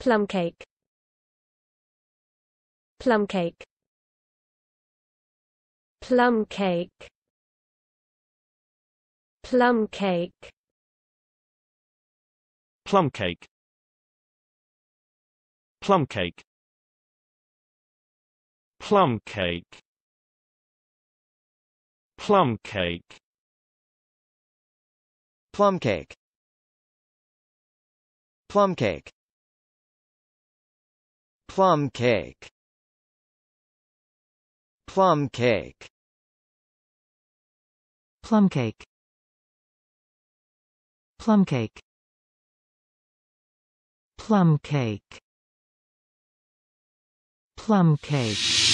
plum cake plum cake plum cake plum cake plum cake plum cake plum cake plum cake plum cake plum cake plum cake plum cake plum cake plum cake plum cake plum cake